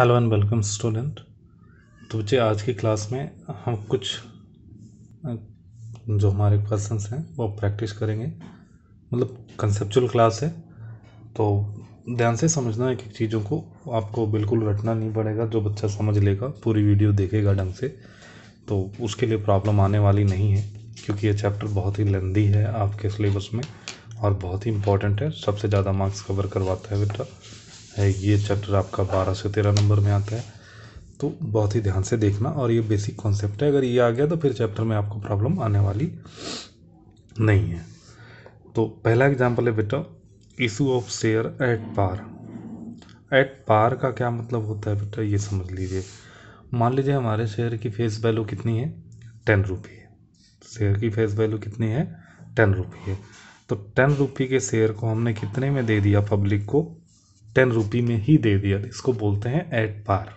hello and welcome student तो बच्चे आज की क्लास में हम कुछ जो हमारे पर्सनस हैं वो प्रैक्टिस करेंगे मतलब कंसेप्चुअल क्लास है तो ध्यान से समझना एक एक चीज़ों को आपको बिल्कुल रटना नहीं पड़ेगा जो बच्चा समझ लेगा पूरी वीडियो देखेगा ढंग से तो उसके लिए प्रॉब्लम आने वाली नहीं है क्योंकि ये चैप्टर बहुत ही लेंदी है आपके सिलेबस में और बहुत ही इंपॉर्टेंट है सबसे ज़्यादा मार्क्स कवर करवाता है बेटा है ये चैप्टर आपका बारह से तेरह नंबर में आता है तो बहुत ही ध्यान से देखना और ये बेसिक कॉन्सेप्ट है अगर ये आ गया तो फिर चैप्टर में आपको प्रॉब्लम आने वाली नहीं है तो पहला एग्जाम्पल है बेटा issue of share at par at par का क्या मतलब होता है बेटा ये समझ लीजिए मान लीजिए हमारे शेयर की फेस वैल्यू कितनी है टेन रुपी है शेयर की फेस वैल्यू कितनी है टेन रुपी है तो टेन रुपी के शेयर को हमने कितने में दे दिया पब्लिक को टेन रुपी में ही दे दिया इसको बोलते हैं एट पार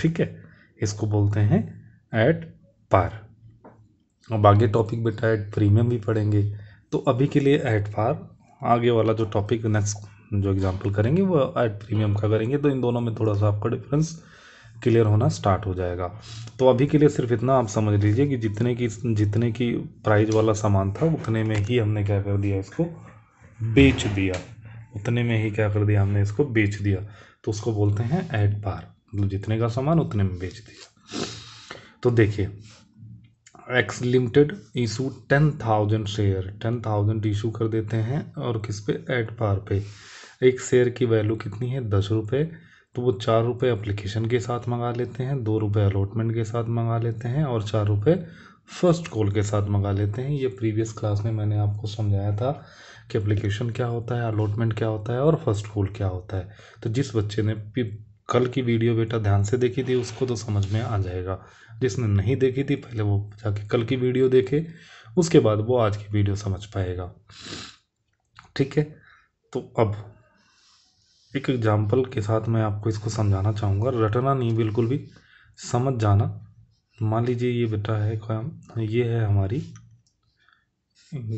ठीक है इसको बोलते हैं एट पार अब आगे टॉपिक बेटा एट प्रीमियम भी पढ़ेंगे तो अभी के लिए एट पार आगे वाला जो टॉपिक नेक्स्ट जो एग्जांपल करेंगे वो एट प्रीमियम का करेंगे तो इन दोनों में थोड़ा सा आपका डिफरेंस क्लियर होना स्टार्ट हो जाएगा तो अभी के लिए सिर्फ इतना आप समझ लीजिए कि जितने की जितने की प्राइज़ वाला सामान था उतने में ही हमने क्या कर दिया इसको बेच दिया उतने में ही क्या कर दिया हमने इसको बेच दिया तो उसको बोलते हैं एट पार मतलब जितने का सामान उतने में बेच दिया तो देखिए X limited issue ten thousand share ten thousand issue कर देते हैं और किस पे एट पार पे एक शेयर की वैल्यू कितनी है दस रुपये तो वो चार रुपये अप्लीकेशन के साथ मंगा लेते हैं दो रुपये अलॉटमेंट के साथ मंगा लेते हैं और चार रुपये फर्स्ट कॉल के साथ मंगा लेते हैं ये प्रीवियस क्लास में मैंने आपको समझाया था कि एप्लीकेशन क्या होता है अलॉटमेंट क्या होता है और फर्स्ट फूल क्या होता है तो जिस बच्चे ने कल की वीडियो बेटा ध्यान से देखी थी उसको तो समझ में आ जाएगा जिसने नहीं देखी थी पहले वो जाके कल की वीडियो देखे उसके बाद वो आज की वीडियो समझ पाएगा ठीक है तो अब एक एग्जाम्पल के साथ मैं आपको इसको समझाना चाहूँगा रटना नहीं बिल्कुल भी समझ जाना मान लीजिए ये बेटा है ये है हमारी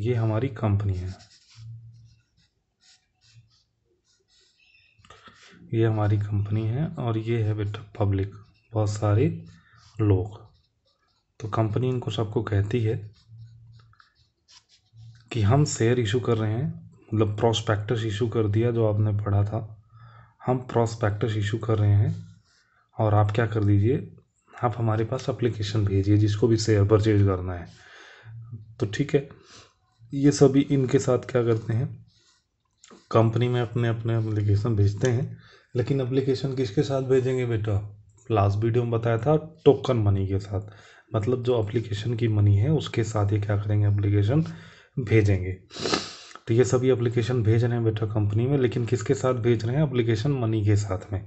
ये हमारी कंपनी है ये हमारी कंपनी है और ये है बेटा पब्लिक बहुत सारे लोग तो कंपनी इनको सबको कहती है कि हम शेयर इशू कर रहे हैं मतलब प्रोस्पेक्टस इशू कर दिया जो आपने पढ़ा था हम प्रोस्पेक्टस इशू कर रहे हैं और आप क्या कर दीजिए आप हमारे पास अप्लीकेशन भेजिए जिसको भी शेयर परचेज करना है तो ठीक है ये सभी इनके साथ क्या करते हैं कंपनी में अपने अपने एप्लीकेशन भेजते हैं लेकिन अप्लीकेशन किसके साथ भेजेंगे बेटा लास्ट वीडियो में बताया था टोकन मनी के साथ मतलब जो अप्लीकेशन की मनी है उसके साथ ही क्या करेंगे अप्लीकेशन भेजेंगे तो ये सभी अप्लीकेशन भेज रहे हैं बेटा कंपनी में लेकिन किसके साथ भेज रहे हैं अप्लीकेशन मनी के साथ में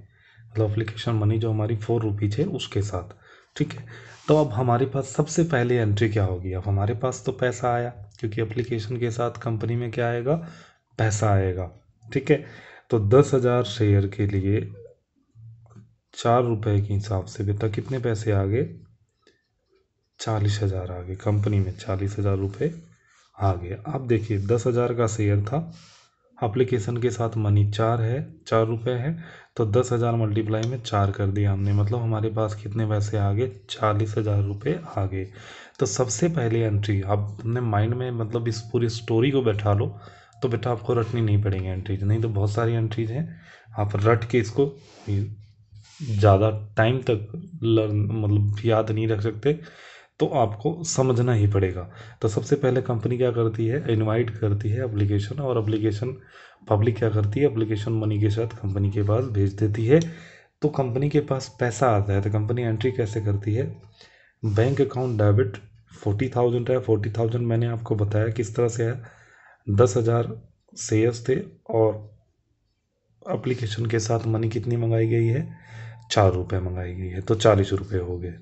मतलब अप्लीकेशन मनी जो हमारी फोर रुपीज़ है उसके साथ ठीक है तो अब हमारे पास सबसे पहले एंट्री क्या होगी अब हमारे पास तो पैसा आया क्योंकि एप्लीकेशन के साथ कंपनी में क्या आएगा पैसा आएगा ठीक है तो दस हज़ार शेयर के लिए चार रुपए के हिसाब से बेटा कितने पैसे आ गए चालीस हज़ार आ गए कंपनी में चालीस हज़ार रुपये आ गए आप देखिए दस हज़ार का शेयर था अप्लीकेशन के साथ मनी चार है चार रुपये है तो दस हज़ार मल्टीप्लाई में चार कर दिया हमने मतलब हमारे पास कितने पैसे आ गए चालीस हज़ार रुपये आ गए तो सबसे पहले एंट्री आप अपने माइंड में मतलब इस पूरी स्टोरी को बैठा लो तो बेटा आपको रटनी नहीं पड़ेगी एंट्रीज नहीं तो बहुत सारी एंट्रीज हैं आप रट के इसको ज़्यादा टाइम तक लर्न मतलब याद नहीं रख सकते तो आपको समझना ही पड़ेगा तो सबसे पहले कंपनी क्या करती है इनवाइट करती है एप्लीकेशन और एप्लीकेशन पब्लिक क्या करती है एप्लीकेशन मनी के साथ कंपनी के पास भेज देती है तो कंपनी के पास पैसा आता है तो कंपनी एंट्री कैसे करती है bank account debit forty thousand है फोर्टी थाउजेंड मैंने आपको बताया किस तरह से है दस हज़ार शेयर्स थे और अप्लीकेशन के साथ मनी कितनी मंगाई गई है चार रुपये मंगाई गई है तो चालीस रुपये हो गए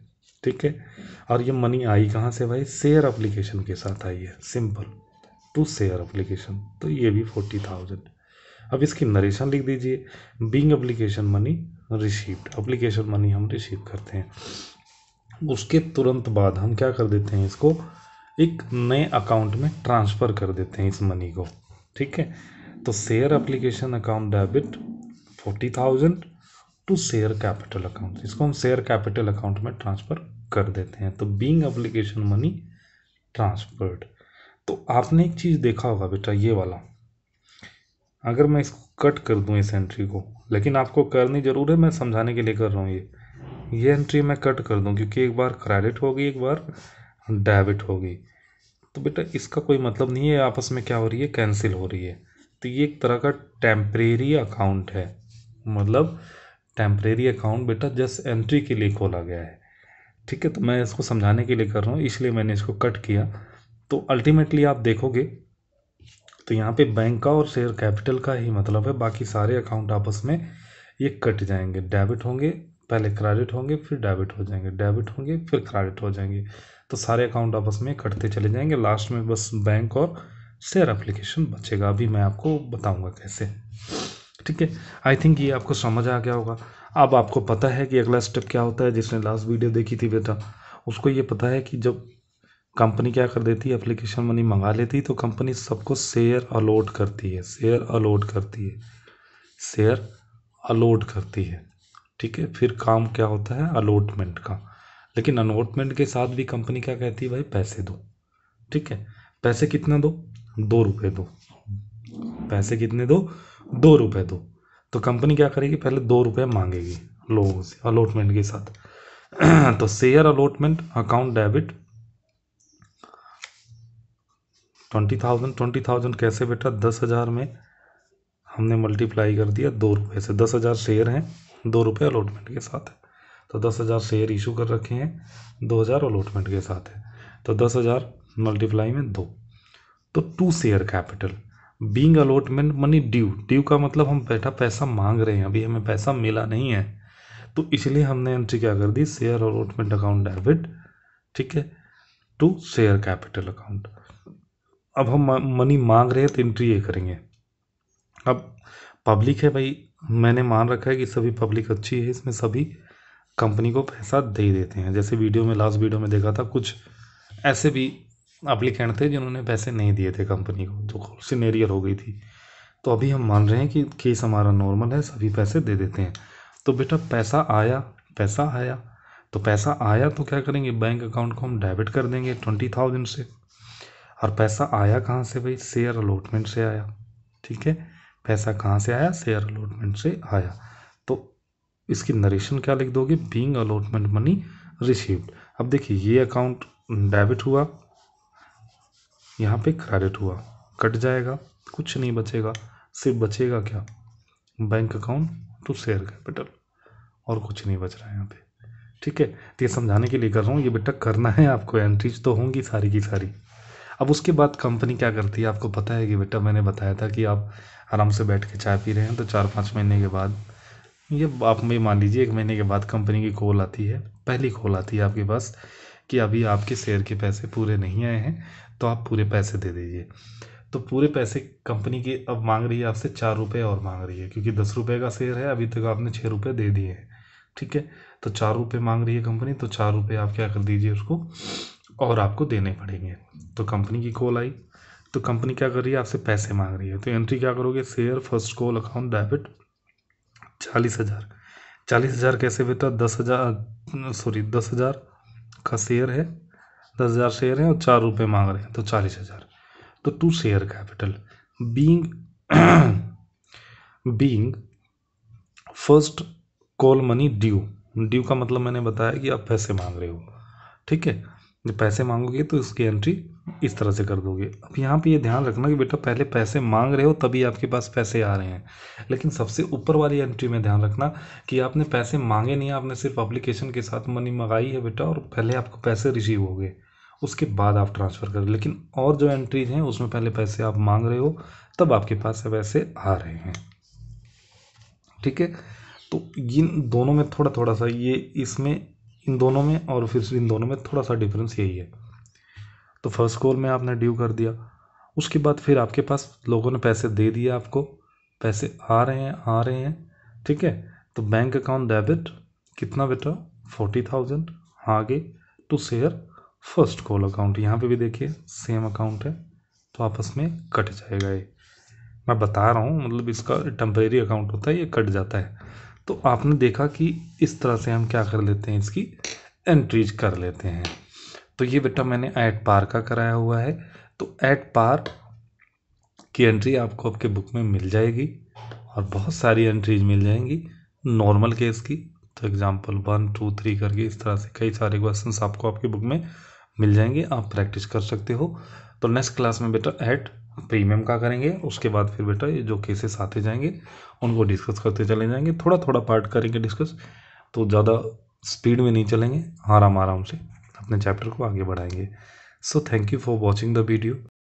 ठीक है और ये मनी आई कहाँ से भाई शेयर अप्लीकेशन के साथ आई है सिंपल टू शेयर अप्लीकेशन तो ये भी फोर्टी थाउजेंड अब इसकी नरेशन लिख दीजिए being application money received application money हम रिसीव करते हैं उसके तुरंत बाद हम क्या कर देते हैं इसको एक नए अकाउंट में ट्रांसफ़र कर देते हैं इस मनी को ठीक है तो share application account debit forty thousand to share capital account इसको हम शेयर कैपिटल अकाउंट में ट्रांसफ़र कर देते हैं तो बींग एप्लीकेशन मनी ट्रांसफर्ड तो आपने एक चीज़ देखा होगा बेटा ये वाला अगर मैं इसको कट कर दूं इस एंट्री को लेकिन आपको करनी ज़रूर है मैं समझाने के लिए कर रहा हूँ ये ये एंट्री मैं कट कर दूं क्योंकि एक बार क्रेडिट होगी एक बार डेबिट होगी तो बेटा इसका कोई मतलब नहीं है आपस में क्या हो रही है कैंसिल हो रही है तो ये एक तरह का टेम्परेरी अकाउंट है मतलब टेम्परेरी अकाउंट बेटा जस्ट एंट्री के लिए खोला गया है ठीक है तो मैं इसको समझाने के लिए कर रहा हूँ इसलिए मैंने इसको कट किया तो अल्टीमेटली आप देखोगे तो यहाँ पे बैंक का और शेयर कैपिटल का ही मतलब है बाकी सारे अकाउंट आपस में ये कट जाएंगे डेबिट होंगे पहले क्रेडिट होंगे फिर डेबिट हो जाएंगे डेबिट होंगे फिर क्रेडिट हो जाएंगे तो सारे अकाउंट आपस में कटते चले जाएंगे लास्ट में बस बैंक और शेयर एप्लीकेशन बचेगा अभी मैं आपको बताऊंगा कैसे ठीक है आई थिंक ये आपको समझ आ गया होगा अब आपको पता है कि अगला स्टेप क्या होता है जिसने लास्ट वीडियो देखी थी बेटा उसको ये पता है कि जब कंपनी क्या कर देती है एप्लीकेशन मनी मंगा लेती तो कंपनी सबको शेयर अलॉट करती है शेयर अलॉट करती है शेयर अलॉट करती है ठीक है फिर काम क्या होता है अलोटमेंट का लेकिन अनोटमेंट के साथ भी कंपनी क्या कहती है भाई पैसे दो ठीक है पैसे कितना दो दो रुपए दो पैसे कितने दो दो रुपए दो तो कंपनी क्या करेगी पहले दो रुपए मांगेगी लोगों से अलॉटमेंट के साथ तो share allotment account debit twenty thousand twenty thousand कैसे बेटा दस हज़ार में हमने मल्टीप्लाई कर दिया दो रुपए से दस हज़ार शेयर हैं दो रुपए अलॉटमेंट के साथ है तो दस हज़ार शेयर इशू कर रखे हैं दो हज़ार अलॉटमेंट के साथ है तो दस हज़ार मल्टीप्लाई में दो तो to share capital being allotment money due due का मतलब हम बैठा पैसा मांग रहे हैं अभी हमें पैसा मिला नहीं है तो इसलिए हमने एंट्री क्या कर दी शेयर अलॉटमेंट अकाउंट डेबिट ठीक है टू शेयर कैपिटल अकाउंट अब हम मनी मांग रहे हैं तो एंट्री ये करेंगे अब पब्लिक है भाई मैंने मान रखा है कि सभी पब्लिक अच्छी है इसमें सभी कंपनी को पैसा दे देते हैं जैसे वीडियो में लास्ट वीडियो में देखा था कुछ ऐसे भी अप्लीकेंट थे जिन्होंने पैसे नहीं दिए थे कंपनी को जो सीनेरियर हो गई थी तो अभी हम मान रहे हैं कि केस हमारा नॉर्मल है सभी पैसे दे देते हैं तो बेटा पैसा आया पैसा आया तो पैसा आया तो क्या करेंगे बैंक अकाउंट को हम डेबिट कर देंगे ट्वेंटी थाउजेंड से और पैसा आया कहाँ से भाई शेयर अलॉटमेंट से आया ठीक है पैसा कहाँ से आया शेयर अलॉटमेंट से आया तो इसकी नरेशन क्या लिख दोगे बींग अलॉटमेंट मनी रिसीव्ड अब देखिए ये अकाउंट डेबिट हुआ यहाँ पे क्रेडिट हुआ कट जाएगा कुछ नहीं बचेगा सिर्फ बचेगा क्या bank account to share capital और कुछ नहीं बच रहा है यहाँ पे ठीक है तो ये समझाने के लिए कर रहा हूँ ये बेटा करना है आपको एंट्रीज तो होंगी सारी की सारी अब उसके बाद कंपनी क्या करती है आपको पता है कि बेटा मैंने बताया था कि आप आराम से बैठ के चाय पी रहे हैं तो चार पाँच महीने के बाद ये आप भी मान लीजिए एक महीने के बाद कंपनी की कॉल आती है पहली कॉल आती है आपके पास कि अभी आपके शेयर के पैसे पूरे नहीं आए हैं तो आप पूरे पैसे दे दीजिए तो पूरे पैसे कंपनी की अब मांग रही है आपसे चार रुपये और मांग रही है क्योंकि दस रुपये का शेयर है अभी तक आपने छः रुपये दे दिए हैं ठीक है तो चार रुपये मांग रही है कंपनी तो चार रुपये आप क्या कर दीजिए उसको और आपको देने पड़ेंगे तो कंपनी की कॉल आई तो कंपनी क्या कर रही है आपसे पैसे मांग रही है तो एंट्री क्या करोगे share first call account debit चालीस हज़ार चालीस हज़ार कैसे बेटा दस हज़ार सॉरी दस हज़ार का शेयर है दस हज़ार शेयर है और चार रुपये मांग रहे हैं तो चालीस हज़ार तो to share capital being being first call money due due का मतलब मैंने बताया कि आप पैसे मांग रहे हो ठीक है जब पैसे मांगोगे तो इसकी एंट्री इस तरह से कर दोगे अब यहाँ पे ये यह ध्यान रखना कि बेटा पहले पैसे मांग रहे हो तभी आपके पास पैसे आ रहे हैं लेकिन सबसे ऊपर वाली एंट्री में ध्यान रखना कि आपने पैसे मांगे नहीं आपने सिर्फ अप्लीकेशन के साथ मनी मंगाई है बेटा और पहले आपको पैसे रिसीव हो गए उसके बाद आप ट्रांसफ़र करें लेकिन और जो एंट्रीज हैं उसमें पहले पैसे आप मांग रहे हो तब आपके पास पैसे आ रहे हैं ठीक है तो इन दोनों में थोड़ा थोड़ा सा ये इसमें इन दोनों में और फिर इन दोनों में थोड़ा सा डिफरेंस यही है तो फर्स्ट कॉल में आपने ड्यू कर दिया उसके बाद फिर आपके पास लोगों ने पैसे दे दिए आपको पैसे आ रहे हैं आ रहे हैं ठीक है तो बैंक अकाउंट डेबिट कितना बेटा फोर्टी थाउजेंड आगे to share first call account यहाँ पे भी देखिए सेम अकाउंट है तो आपस में कट जाएगा ये मैं बता रहा हूँ मतलब इसका टेम्परेरी अकाउंट होता है ये कट जाता है तो आपने देखा कि इस तरह से हम क्या कर लेते हैं इसकी एंट्रीज कर लेते हैं तो ये बेटा मैंने ऐट पार का कराया हुआ है तो ऐट पार की एंट्री आपको आपके बुक में मिल जाएगी और बहुत सारी एंट्रीज मिल जाएंगी नॉर्मल केस की तो एग्ज़ाम्पल वन टू थ्री करके इस तरह से कई सारे क्वेश्चन आपको आपकी बुक में मिल जाएंगे आप प्रैक्टिस कर सकते हो तो नेक्स्ट क्लास में बेटा ऐट प्रीमियम का करेंगे उसके बाद फिर बेटा ये जो केसेस आते जाएंगे उनको डिस्कस करते चले जाएंगे थोड़ा थोड़ा पार्ट करेंगे डिस्कस तो ज़्यादा स्पीड में नहीं चलेंगे आराम आराम से अपने चैप्टर को आगे बढ़ाएंगे so thank you for watching the video